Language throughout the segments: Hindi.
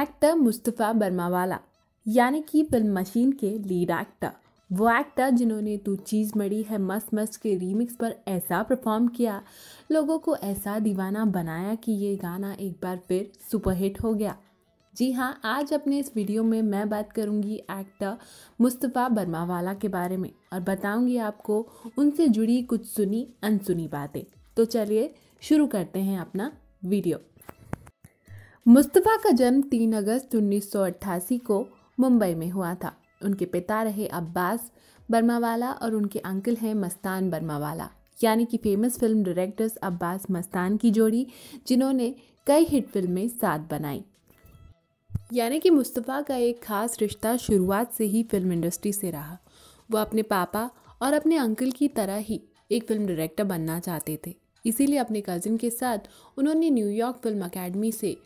एक्टर मुस्तफ़ा बर्मावाला यानी कि फिल्म मशीन के लीड एक्टर वो एक्टर जिन्होंने तू चीज़ मड़ी है मस्त मस्त के रीमिक्स पर ऐसा परफॉर्म किया लोगों को ऐसा दीवाना बनाया कि ये गाना एक बार फिर सुपरहिट हो गया जी हाँ आज अपने इस वीडियो में मैं बात करूँगी एक्टर मुस्तफ़ा बर्मावाला के बारे में और बताऊँगी आपको उनसे जुड़ी कुछ सुनी अनसुनी बातें तो चलिए शुरू करते हैं अपना वीडियो मुस्तफ़ा का जन्म 3 अगस्त 1988 को मुंबई में हुआ था उनके पिता रहे अब्बास बर्मावाला और उनके अंकल हैं मस्तान बर्मावाला यानी कि famous film directors Abbas Mastan की जोड़ी जिन्होंने कई हिट फिल्में साथ बनाई यानी कि मुस्तफ़ा का एक खास रिश्ता शुरुआत से ही फिल्म इंडस्ट्री से रहा वो अपने पापा और अपने अंकल की तरह ही एक फिल्म डायरेक्टर बनना चाहते थे इसीलिए अपने कज़न के साथ उन्होंने न्यूयॉर्क फिल्म अकेडमी से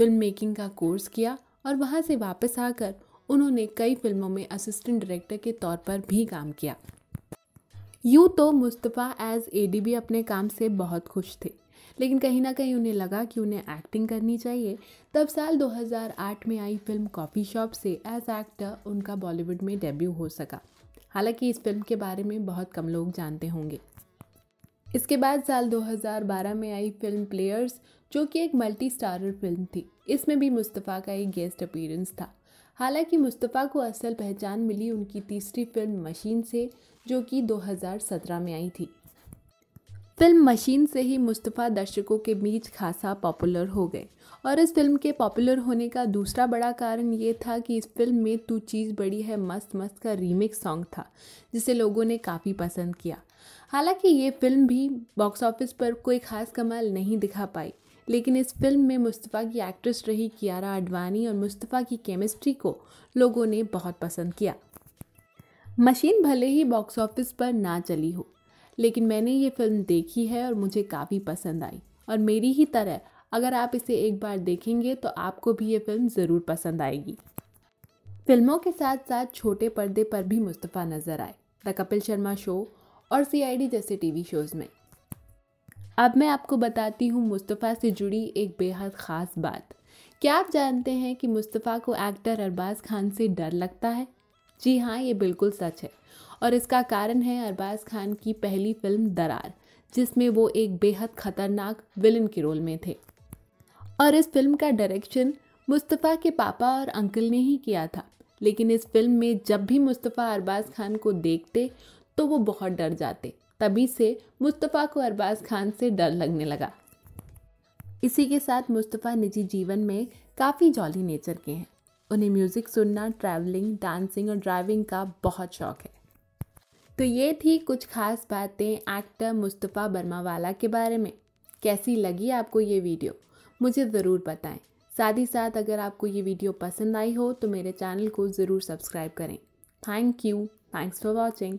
फिल्म मेकिंग का कोर्स किया और वहाँ से वापस आकर उन्होंने कई फिल्मों में असिस्टेंट डायरेक्टर के तौर पर भी काम किया यूँ तो मुस्तफ़ा एज एडीबी अपने काम से बहुत खुश थे लेकिन कहीं ना कहीं उन्हें लगा कि उन्हें एक्टिंग करनी चाहिए तब साल 2008 में आई फिल्म कॉफ़ी शॉप से एज एक्टर उनका बॉलीवुड में डेब्यू हो सका हालांकि इस फिल्म के बारे में बहुत कम लोग जानते होंगे इसके बाद साल 2012 में आई फिल्म प्लेयर्स जो कि एक मल्टी स्टारर फिल्म थी इसमें भी मुस्तफ़ा का एक गेस्ट अपीयरेंस था हालांकि मुस्तफ़ा को असल पहचान मिली उनकी तीसरी फिल्म मशीन से जो कि 2017 में आई थी फिल्म मशीन से ही मुस्तफ़ा दर्शकों के बीच खासा पॉपुलर हो गए और इस फिल्म के पॉपुलर होने का दूसरा बड़ा कारण ये था कि इस फिल्म में तू चीज़ बड़ी है मस्त मस्त का रीमेक सॉन्ग था जिसे लोगों ने काफ़ी पसंद किया हालांकि ये फिल्म भी बॉक्स ऑफिस पर कोई खास कमाल नहीं दिखा पाई लेकिन इस फिल्म में मुस्तफ़ा की एक्ट्रेस रही कियारा आडवाणी और मुस्तफ़ा की केमिस्ट्री को लोगों ने बहुत पसंद किया मशीन भले ही बॉक्स ऑफिस पर ना चली हो लेकिन मैंने ये फिल्म देखी है और मुझे काफ़ी पसंद आई और मेरी ही तरह अगर आप इसे एक बार देखेंगे तो आपको भी ये फिल्म ज़रूर पसंद आएगी फिल्मों के साथ साथ छोटे पर्दे पर भी मुस्तफ़ा नज़र आए द कपिल शर्मा शो और सी जैसे टीवी शोज़ में अब मैं आपको बताती हूँ मुस्तफ़ा से जुड़ी एक बेहद ख़ास बात क्या आप जानते हैं कि मुस्तफ़ा को एक्टर अरबाज़ खान से डर लगता है जी हाँ ये बिल्कुल सच है और इसका कारण है अरबाज़ खान की पहली फिल्म दरार जिसमें वो एक बेहद ख़तरनाक विलन के रोल में थे और इस फिल्म का डायरेक्शन मुस्तफ़ा के पापा और अंकल ने ही किया था लेकिन इस फिल्म में जब भी मुस्तफ़ा अरबाज़ खान को देखते तो वो बहुत डर जाते तभी से मुस्तफ़ा को अरबाज खान से डर लगने लगा इसी के साथ मुस्तफ़ा निजी जीवन में काफ़ी जॉली नेचर के हैं उन्हें म्यूज़िक सुनना ट्रैवलिंग डांसिंग और ड्राइविंग का बहुत शौक है तो ये थी कुछ खास बातें एक्टर मुस्तफ़ा बर्मावाला के बारे में कैसी लगी आपको ये वीडियो मुझे ज़रूर बताएं साथ ही साथ अगर आपको ये वीडियो पसंद आई हो तो मेरे चैनल को ज़रूर सब्सक्राइब करें thank you thanks for watching